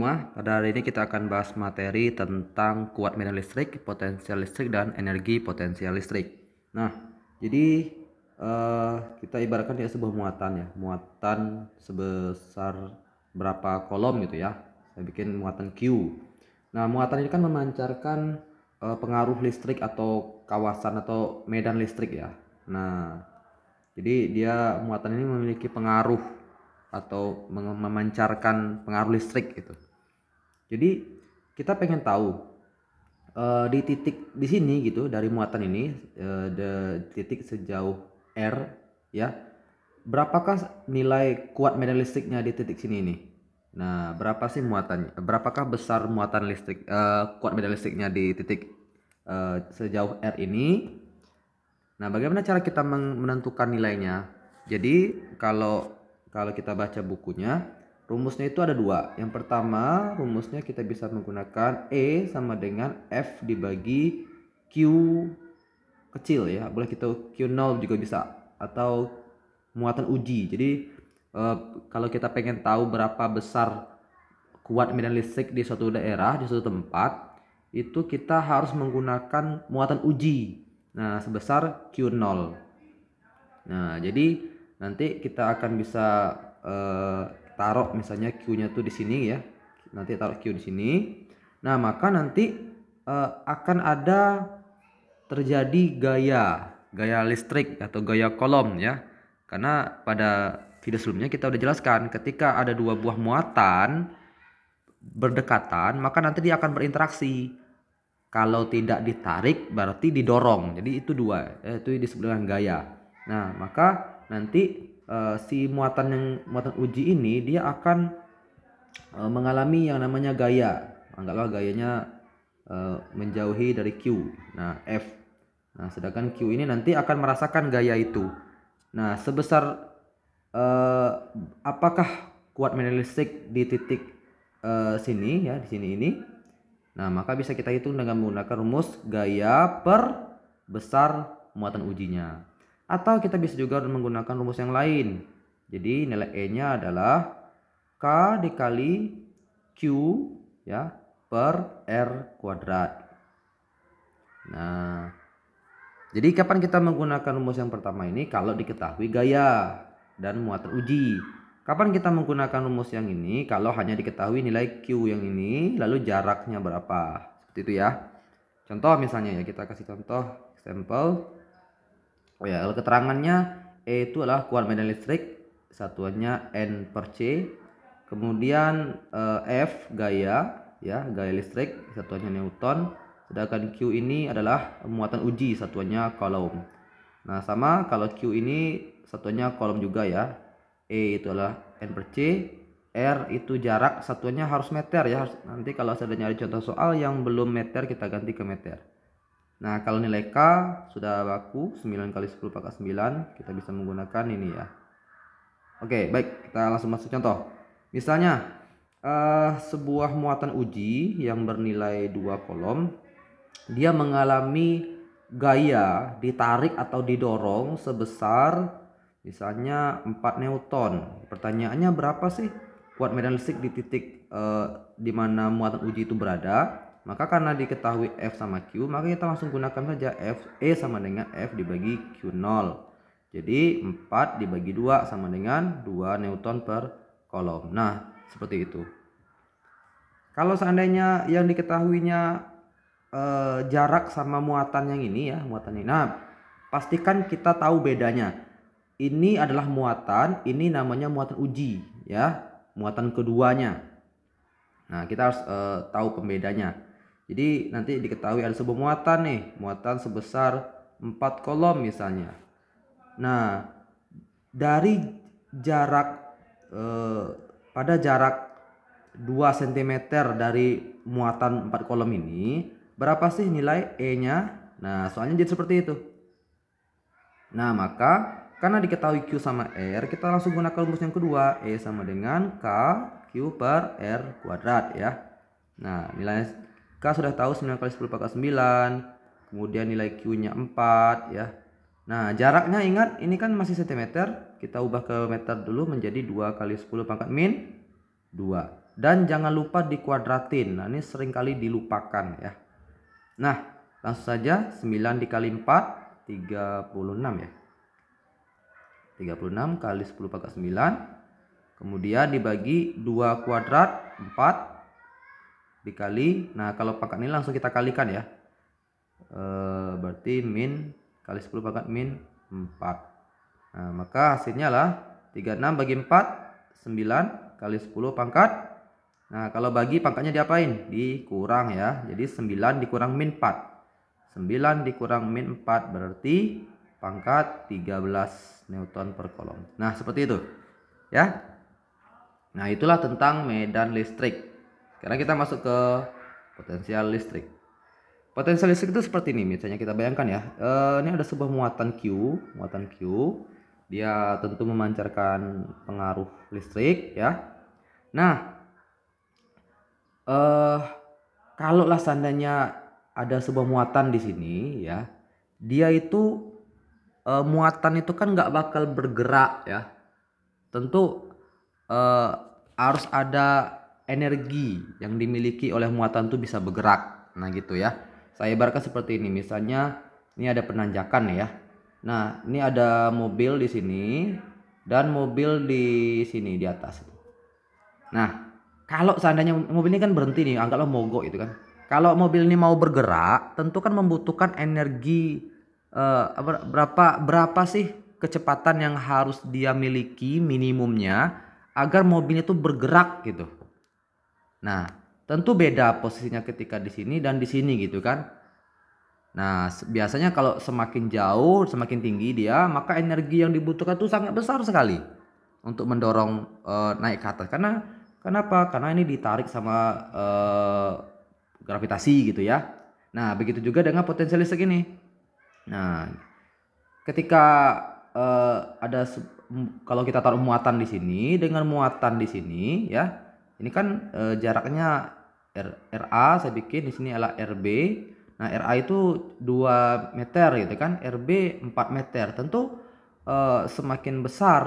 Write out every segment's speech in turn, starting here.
semua, pada hari ini kita akan bahas materi tentang kuat medan listrik, potensial listrik, dan energi potensial listrik. Nah, jadi uh, kita ibaratkan ya sebuah muatan ya, muatan sebesar berapa kolom gitu ya. Saya bikin muatan Q. Nah, muatan ini kan memancarkan uh, pengaruh listrik atau kawasan atau medan listrik ya. Nah, jadi dia muatan ini memiliki pengaruh atau memancarkan pengaruh listrik gitu. Jadi kita pengen tahu uh, di titik di sini gitu dari muatan ini uh, eh, the titik sejauh R ya berapakah nilai kuat medan listriknya di titik sini ini nah berapa sih muatannya berapakah besar muatan listrik uh, kuat medan listriknya di titik uh, sejauh R ini nah bagaimana cara kita menentukan nilainya jadi kalau kalau kita baca bukunya Rumusnya itu ada dua. Yang pertama, rumusnya kita bisa menggunakan E sama dengan F dibagi Q kecil ya. Boleh kita Q0 juga bisa. Atau muatan uji. Jadi eh, kalau kita pengen tahu berapa besar kuat medan listrik di suatu daerah, di suatu tempat, itu kita harus menggunakan muatan uji. Nah, sebesar Q0. Nah, jadi nanti kita akan bisa eh, taruh misalnya Q-nya tuh di sini ya. Nanti taruh Q di sini. Nah, maka nanti uh, akan ada terjadi gaya, gaya listrik atau gaya kolom ya. Karena pada video sebelumnya kita udah jelaskan ketika ada dua buah muatan berdekatan, maka nanti dia akan berinteraksi. Kalau tidak ditarik berarti didorong. Jadi itu dua, eh, itu disebut dengan gaya. Nah, maka nanti uh, si muatan yang muatan uji ini dia akan uh, mengalami yang namanya gaya. Anggaplah gayanya uh, menjauhi dari Q. Nah, F. Nah, sedangkan Q ini nanti akan merasakan gaya itu. Nah, sebesar uh, apakah kuat menelisik di titik uh, sini ya, di sini ini. Nah, maka bisa kita hitung dengan menggunakan rumus gaya per besar muatan ujinya. Atau kita bisa juga menggunakan rumus yang lain. Jadi nilai E-nya adalah K dikali Q ya per R kuadrat. Nah, jadi kapan kita menggunakan rumus yang pertama ini kalau diketahui gaya dan muat uji. Kapan kita menggunakan rumus yang ini kalau hanya diketahui nilai Q yang ini lalu jaraknya berapa. Seperti itu ya. Contoh misalnya ya kita kasih contoh example Oh ya, kalau keterangannya E itu adalah kuat medan listrik, satuannya N per C. Kemudian e, F gaya, ya, gaya listrik, satuannya Newton. Sedangkan Q ini adalah muatan uji, satuannya kolom. Nah, sama kalau Q ini satuannya kolom juga ya. E itu adalah N per C, R itu jarak satuannya harus meter ya. Nanti kalau saya nyari contoh soal yang belum meter kita ganti ke meter. Nah, kalau nilai K sudah baku 9 kali 10 pangkat 9, kita bisa menggunakan ini ya. Oke, baik, kita langsung masuk contoh. Misalnya uh, sebuah muatan uji yang bernilai dua kolom dia mengalami gaya ditarik atau didorong sebesar misalnya 4 newton. Pertanyaannya berapa sih kuat medan listrik di titik uh, di mana muatan uji itu berada? Maka karena diketahui F sama Q, maka kita langsung gunakan saja F E sama dengan F dibagi Q0. Jadi 4 dibagi 2 sama dengan 2 Newton per kolom. Nah, seperti itu. Kalau seandainya yang diketahuinya e, jarak sama muatan yang ini ya, muatan ini. Nah, pastikan kita tahu bedanya. Ini adalah muatan, ini namanya muatan uji ya, muatan keduanya. Nah, kita harus e, tahu pembedanya. Jadi nanti diketahui ada sebuah muatan nih, muatan sebesar 4 kolom misalnya. Nah, dari jarak eh, pada jarak 2 cm dari muatan 4 kolom ini, berapa sih nilai E-nya? Nah, soalnya jadi seperti itu. Nah, maka karena diketahui Q sama R, kita langsung gunakan rumus yang kedua. E sama dengan K Q per R kuadrat ya. Nah, nilai K sudah tahu 9 kali 10 pangkat 9. Kemudian nilai Q-nya 4 ya. Nah, jaraknya ingat ini kan masih cm Kita ubah ke meter dulu menjadi 2 kali 10 pangkat min 2. Dan jangan lupa dikuadratin. Nah, ini kali dilupakan ya. Nah, langsung saja 9 dikali 4, 36 ya. 36 kali 10 pangkat 9. Kemudian dibagi 2 kuadrat 4 dikali nah kalau pangkat ini langsung kita kalikan ya e, berarti min kali 10 pangkat min 4 nah maka hasilnya lah 36 bagi 4 9 kali 10 pangkat nah kalau bagi pangkatnya diapain dikurang ya jadi 9 dikurang min 4 9 dikurang min 4 berarti pangkat 13 Newton per kolom nah seperti itu ya Nah, itulah tentang medan listrik. Karena kita masuk ke potensial listrik. Potensial listrik itu seperti ini, misalnya kita bayangkan ya, eh, ini ada sebuah muatan Q, muatan Q, dia tentu memancarkan pengaruh listrik ya. Nah, eh, lah seandainya ada sebuah muatan di sini ya, dia itu eh, muatan itu kan nggak bakal bergerak ya. Tentu eh, harus ada energi yang dimiliki oleh muatan itu bisa bergerak. Nah, gitu ya. Saya ibaratkan seperti ini. Misalnya ini ada penanjakan ya. Nah, ini ada mobil di sini dan mobil di sini di atas. Nah, kalau seandainya mobil ini kan berhenti nih, anggaplah mogok itu kan. Kalau mobil ini mau bergerak, tentu kan membutuhkan energi uh, berapa berapa sih kecepatan yang harus dia miliki minimumnya agar mobilnya itu bergerak gitu. Nah, tentu beda posisinya ketika di sini dan di sini gitu kan. Nah, biasanya kalau semakin jauh, semakin tinggi dia, maka energi yang dibutuhkan itu sangat besar sekali untuk mendorong uh, naik ke atas. Karena kenapa? Karena ini ditarik sama uh, gravitasi gitu ya. Nah, begitu juga dengan potensi listrik ini. Nah, ketika uh, ada kalau kita taruh muatan di sini dengan muatan di sini ya ini kan e, jaraknya R, RA saya bikin di sini adalah RB nah RA itu 2 meter gitu kan RB 4 meter tentu e, semakin besar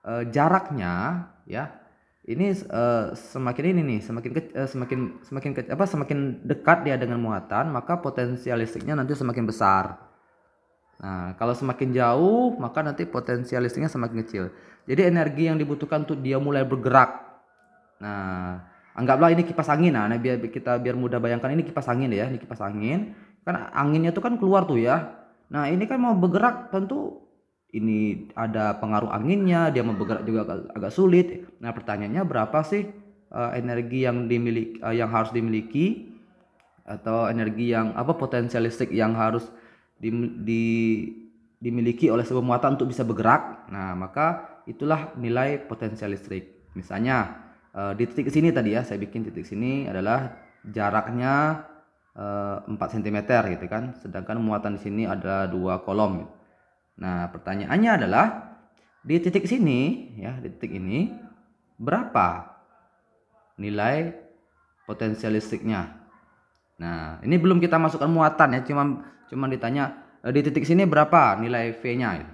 e, jaraknya ya ini e, semakin ini nih semakin ke, e, semakin semakin ke, apa semakin dekat dia dengan muatan maka potensial listriknya nanti semakin besar nah kalau semakin jauh maka nanti potensial listriknya semakin kecil jadi energi yang dibutuhkan untuk dia mulai bergerak Nah, anggaplah ini kipas angin. Nah, biar kita biar mudah bayangkan ini kipas angin ya, ini kipas angin. Kan anginnya itu kan keluar tuh ya. Nah, ini kan mau bergerak tentu ini ada pengaruh anginnya, dia mau bergerak juga agak, agak sulit. Nah, pertanyaannya berapa sih uh, energi yang dimiliki uh, eh, yang harus dimiliki atau energi yang apa potensial listrik yang harus di, di dimiliki oleh sebuah muatan untuk bisa bergerak. Nah, maka itulah nilai potensial listrik. Misalnya Eh, di titik sini tadi ya saya bikin titik sini adalah jaraknya 4 eh, cm gitu kan sedangkan muatan di sini ada dua kolom gitu. nah pertanyaannya adalah di titik sini ya di titik ini berapa nilai potensial listriknya nah ini belum kita masukkan muatan ya cuma cuma ditanya eh, di titik sini berapa nilai V nya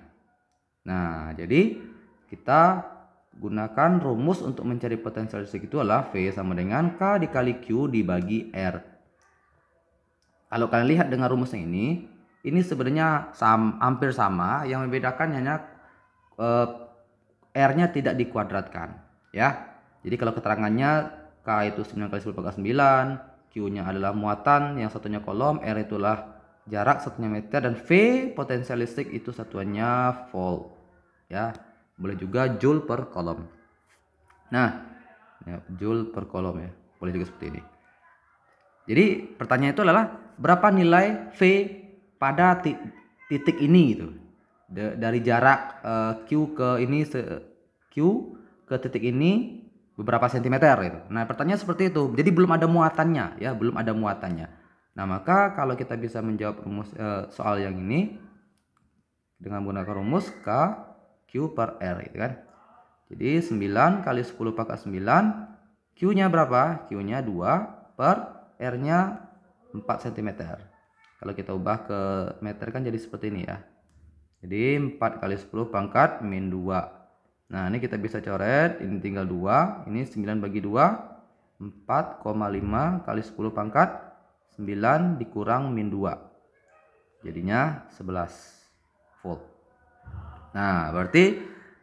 nah jadi kita Gunakan rumus untuk mencari potensial listrik itu adalah V sama dengan K dikali Q dibagi R. Kalau kalian lihat dengan rumus yang ini, ini sebenarnya sam, hampir sama, yang membedakan hanya eh, R-nya tidak dikuadratkan. ya. Jadi kalau keterangannya K itu 9 kali 10 pangkat 9, Q-nya adalah muatan, yang satunya kolom, R itulah jarak satunya meter dan V potensial listrik itu satuannya volt ya boleh juga joule per kolom nah ya, joule per kolom ya boleh juga seperti ini jadi pertanyaan itu adalah berapa nilai V pada titik ini gitu dari jarak uh, Q ke ini se Q ke titik ini beberapa sentimeter gitu. Nah, pertanyaan seperti itu. Jadi belum ada muatannya ya, belum ada muatannya. Nah, maka kalau kita bisa menjawab rumus uh, soal yang ini dengan menggunakan rumus K Q per R gitu kan. Jadi 9 kali 10 pangkat 9 Q-nya berapa? Q-nya 2 per R-nya 4 cm. Kalau kita ubah ke meter kan jadi seperti ini ya. Jadi 4 kali 10 pangkat min 2. Nah ini kita bisa coret. Ini tinggal 2. Ini 9 bagi 2. 4,5 kali 10 pangkat 9 dikurang min 2. Jadinya 11 volt. Nah, berarti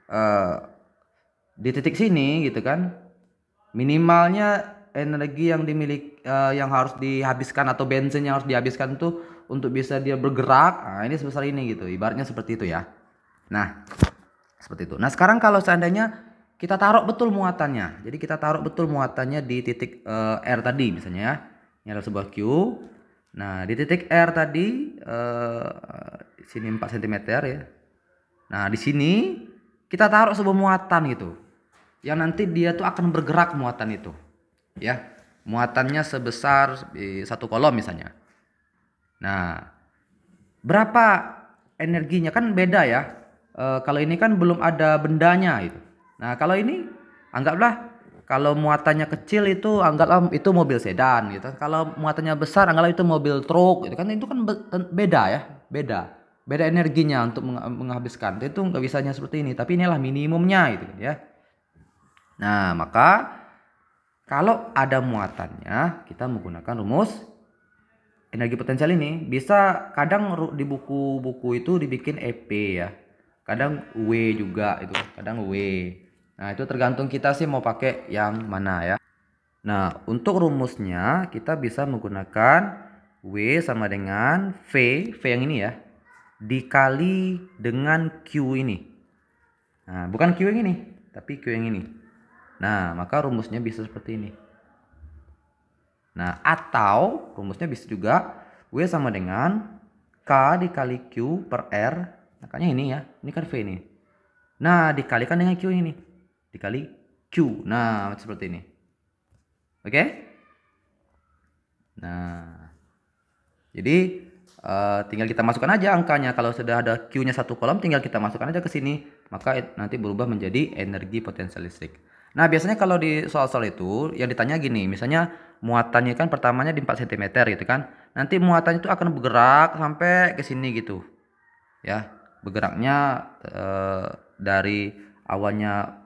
uh, di titik sini gitu kan minimalnya energi yang dimiliki uh, eh, yang harus dihabiskan atau bensin yang harus dihabiskan tuh untuk bisa dia bergerak nah, ini sebesar ini gitu ibaratnya seperti itu ya nah seperti itu nah sekarang kalau seandainya kita taruh betul muatannya jadi kita taruh betul muatannya di titik uh, eh, R tadi misalnya ya ini adalah sebuah Q nah di titik R tadi uh, sini 4 cm ya Nah, di sini kita taruh sebuah muatan gitu. Yang nanti dia tuh akan bergerak muatan itu. Ya. Muatannya sebesar eh, satu kolom misalnya. Nah, berapa energinya kan beda ya. E, kalau ini kan belum ada bendanya itu. Nah, kalau ini anggaplah kalau muatannya kecil itu anggaplah itu mobil sedan gitu. Kalau muatannya besar anggaplah itu mobil truk itu kan itu kan beda ya, beda beda energinya untuk menghabiskan itu nggak bisanya seperti ini tapi inilah minimumnya itu kan, ya nah maka kalau ada muatannya kita menggunakan rumus energi potensial ini bisa kadang di buku-buku itu dibikin EP ya kadang W juga itu kadang W nah itu tergantung kita sih mau pakai yang mana ya nah untuk rumusnya kita bisa menggunakan W sama dengan V V yang ini ya dikali dengan Q ini. Nah, bukan Q yang ini, tapi Q yang ini. Nah, maka rumusnya bisa seperti ini. Nah, atau rumusnya bisa juga W sama dengan K dikali Q per R. Makanya ini ya, ini kan V ini. Nah, dikalikan dengan Q ini. Dikali Q. Nah, seperti ini. Oke? Okay? Nah, jadi Eh, tinggal kita masukkan aja angkanya. Kalau sudah ada Q-nya satu kolom, tinggal kita masukkan aja ke sini. Maka nanti berubah menjadi energi potensial listrik. Nah, biasanya kalau di soal-soal itu yang ditanya gini, misalnya muatannya kan pertamanya di 4 cm gitu kan. Nanti muatannya itu akan bergerak sampai ke sini gitu. Ya, bergeraknya e, dari awalnya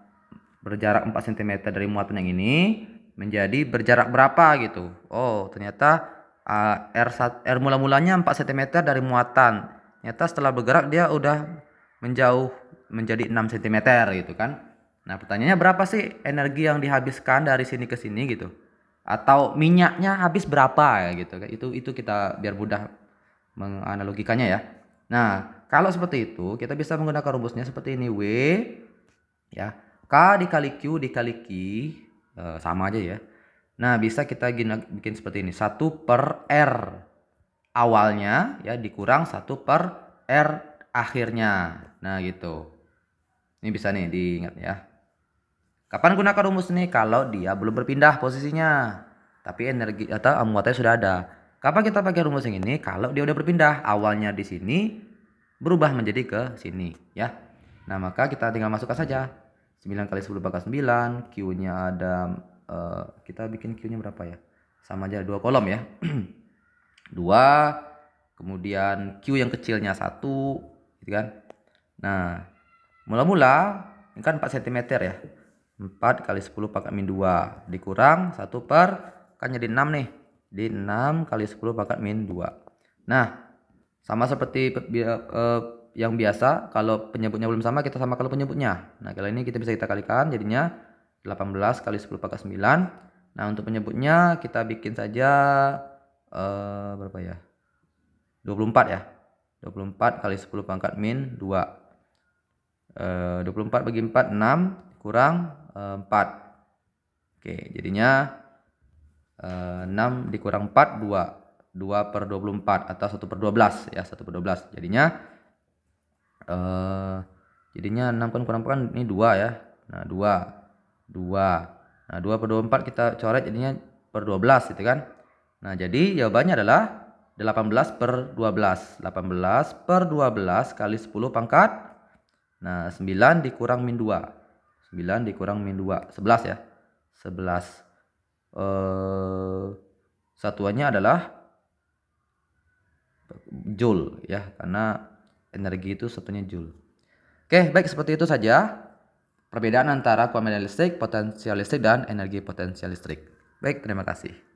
berjarak 4 cm dari muatan yang ini menjadi berjarak berapa gitu. Oh, ternyata Ah, r R, R mula-mulanya 4 cm dari muatan. Nyata setelah bergerak dia udah menjauh menjadi 6 cm gitu kan. Nah, pertanyaannya berapa sih energi yang dihabiskan dari sini ke sini gitu? Atau minyaknya habis berapa ya gitu. Kan. Itu itu kita biar mudah menganalogikannya ya. Nah, kalau seperti itu kita bisa menggunakan rumusnya seperti ini W ya. K dikali Q dikali Q eh, sama aja ya Nah bisa kita bikin seperti ini. 1 per R awalnya ya dikurang 1 per R akhirnya. Nah gitu. Ini bisa nih diingat ya. Kapan gunakan rumus ini? Kalau dia belum berpindah posisinya. Tapi energi atau muatannya sudah ada. Kapan kita pakai rumus yang ini? Kalau dia udah berpindah. Awalnya di sini berubah menjadi ke sini ya. Nah maka kita tinggal masukkan saja. 9 kali 10 bakal 9. Q-nya ada Eh, kita bikin Q-nya berapa ya? Sama aja dua kolom ya. dua kemudian Q yang kecilnya satu gitu kan. Nah, mula-mula ini kan 4 cm ya. 4 kali 10 pakai min 2 dikurang 1 per kan jadi 6 nih. di 6 kali 10 pakai min 2. Nah, sama seperti eh, eh, yang biasa kalau penyebutnya belum sama kita sama kalau penyebutnya nah kalau ini kita bisa kita kalikan jadinya 18 kali 10 pangkat 9. Nah, untuk penyebutnya kita bikin saja uh, berapa ya? 24 ya. 24 kali 10 pangkat min 2. uh, 24 bagi 4 6 kurang uh, eh, 4. Oke, jadinya uh, eh, 6 dikurang 4 2. 2 per 24 atau 1 per 12 ya 1 per 12 jadinya uh, jadinya 6 kurang kurang kan ini 2 ya nah 2 2. Nah, 2 per 24 kita coret jadinya per 12 gitu kan. Nah, jadi jawabannya adalah 18 per 12. 18 per 12 kali 10 pangkat. Nah, 9 dikurang min 2. 9 dikurang min 2. 11 ya. 11. Eh, satuannya adalah joule ya karena energi itu satunya joule. Oke, baik seperti itu saja perbedaan antara kuantitatif listrik, potensial listrik, dan energi potensial listrik. Baik, terima kasih.